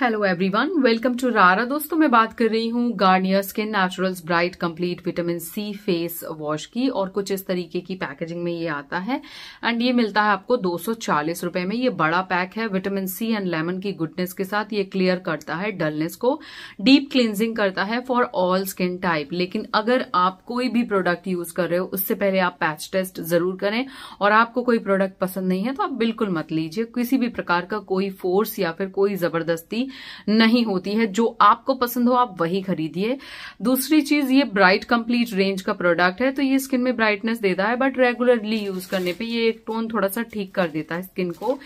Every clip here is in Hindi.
हेलो एवरीवन वेलकम टू रारा दोस्तों मैं बात कर रही हूँ Garnier Skin Naturals Bright complete vitamin C face wash की और कुछ इस तरीके की पैकेजिंग में ये आता है एंड ये मिलता है आपको दो रुपए में ये बड़ा पैक है विटामिन सी एंड लेमन की गुडनेस के साथ ये क्लियर करता है डलनेस को डीप क्लिनजिंग करता है फॉर ऑल स्किन टाइप लेकिन अगर आप कोई भी प्रोडक्ट यूज कर रहे हो उससे पहले आप पैच टेस्ट जरूर करें और आपको कोई प्रोडक्ट पसंद नहीं है तो आप बिल्कुल मत लीजिए किसी भी प्रकार का कोई फोर्स या फिर कोई जबरदस्ती नहीं होती है जो आपको पसंद हो आप वही खरीदिए दूसरी चीज ये ब्राइट कंप्लीट रेंज का प्रोडक्ट है तो ये स्किन में ब्राइटनेस देता है बट रेगुलरली यूज करने पे ये एक टोन थोड़ा सा ठीक कर देता है स्किन को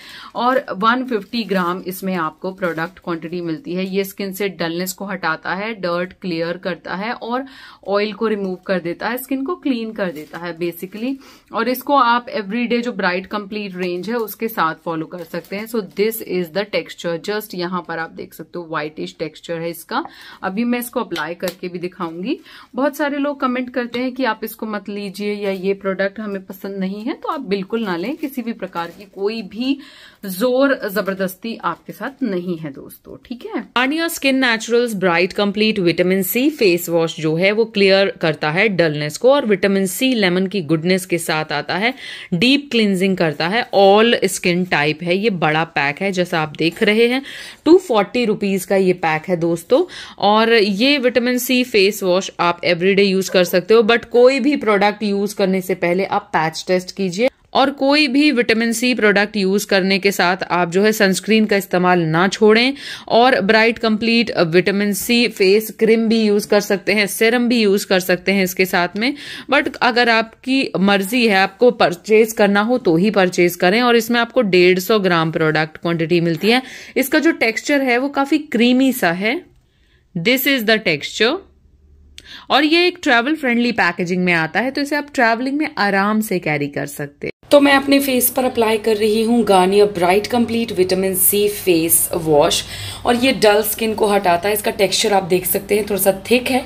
और 150 ग्राम इसमें आपको प्रोडक्ट क्वांटिटी मिलती है ये स्किन से डलनेस को हटाता है डर्ट क्लियर करता है और ऑयल को रिमूव कर देता है स्किन को क्लीन कर देता है बेसिकली और इसको आप एवरीडे जो ब्राइट कंप्लीट रेंज है उसके साथ फॉलो कर सकते हैं so this is the texture just यहां पर आप आप देख सकते हो व्हाइटिश टेक्सचर है इसका अभी मैं इसको अप्लाई करके भी दिखाऊंगी बहुत सारे लोग कमेंट करते हैं कि आप इसको मत लीजिए या ये प्रोडक्ट हमें पसंद नहीं है तो आप बिल्कुल ना लें किसी भी प्रकार की कोई भी जोर जबरदस्ती आपके साथ नहीं है दोस्तों ठीक है Garnier Skin Naturals Bright complete vitamin C face wash जो है वो क्लियर करता है डलनेस को और विटामिन सी लेमन की गुडनेस के साथ आता है डीप क्लिनिंग करता है ऑल स्किन टाइप है ये बड़ा पैक है जैसा आप देख रहे हैं टू फोर्टी रुपीज का ये पैक है दोस्तों और ये विटामिन सी फेस वॉश आप एवरीडे यूज कर सकते हो बट कोई भी प्रोडक्ट यूज करने से पहले आप पैच टेस्ट कीजिए और कोई भी विटामिन सी प्रोडक्ट यूज करने के साथ आप जो है सनस्क्रीन का इस्तेमाल ना छोड़ें और bright complete vitamin C face cream भी यूज कर सकते हैं सिरम भी यूज कर सकते हैं इसके साथ में बट अगर आपकी मर्जी है आपको परचेज करना हो तो ही परचेज करें और इसमें आपको डेढ़ सौ ग्राम प्रोडक्ट क्वांटिटी मिलती है इसका जो टेक्स्चर है वो काफी क्रीमी सा है दिस इज द टेक्स्चर और ये एक ट्रैवल फ्रेंडली पैकेजिंग में आता है तो इसे आप ट्रैवलिंग में आराम से कैरी कर सकते हैं तो मैं अपने फेस पर अप्लाई कर रही हूँ Garnier bright complete vitamin C face wash और ये डल स्किन को हटाता है इसका टेक्सचर आप देख सकते हैं थोड़ा सा थिक है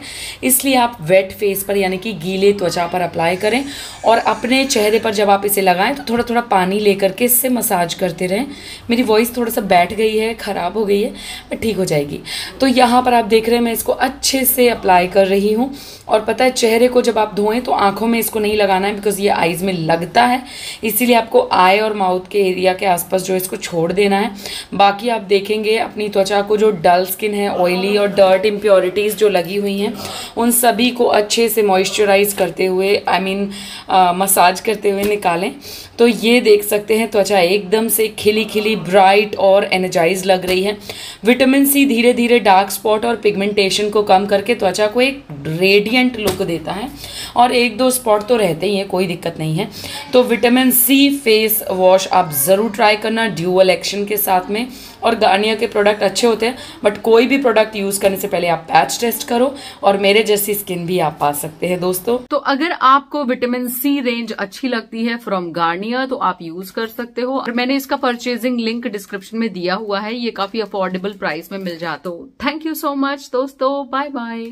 इसलिए आप वेट फेस पर यानी कि गीले त्वचा पर अप्लाई करें और अपने चेहरे पर जब आप इसे लगाएं तो थोड़ा थोड़ा पानी लेकर के इससे मसाज करते रहें मेरी वॉइस थोड़ा सा बैठ गई है ख़राब हो गई है बट ठीक हो जाएगी तो यहाँ पर आप देख रहे हैं मैं इसको अच्छे से अप्लाई कर रही हूँ और पता है चेहरे को जब आप धोएं तो आँखों में इसको नहीं लगाना है बिकॉज़ ये आइज़ में लगता है इसीलिए आपको आई और माउथ के एरिया के आसपास जो इसको छोड़ देना है बाकी आप देखेंगे अपनी त्वचा को जो डल स्किन है ऑयली और डर्ट इम्प्योरिटीज़ जो लगी हुई हैं उन सभी को अच्छे से मॉइस्चराइज करते हुए I I mean mean, massage करते हुए निकालें तो ये देख सकते हैं त्वचा एकदम से खिली खिली ब्राइट और एनर्जाइज लग रही है विटामिन सी धीरे धीरे डार्क स्पॉट और पिगमेंटेशन को कम करके त्वचा को एक रेडियंट लुक देता है और एक दो स्पॉट तो रहते ही हैं कोई दिक्कत नहीं है तो vitamin vitamin C face wash आप ज़रूर ट्राई करना ड्यूअल एक्शन के साथ में और गार्नियर के प्रोडक्ट अच्छे होते हैं बट कोई भी प्रोडक्ट यूज़ करने से पहले आप पैच टेस्ट करो और मेरे जैसी स्किन भी आप पा सकते हैं दोस्तों तो अगर आपको विटामिन सी रेंज अच्छी लगती है फ्रॉम गार्नियर तो आप यूज कर सकते हो और मैंने इसका परचेजिंग लिंक डिस्क्रिप्शन में दिया हुआ है ये काफी अफोर्डेबल प्राइस में मिल जाता हो थैंक यू सो मच दोस्तों बाय बाय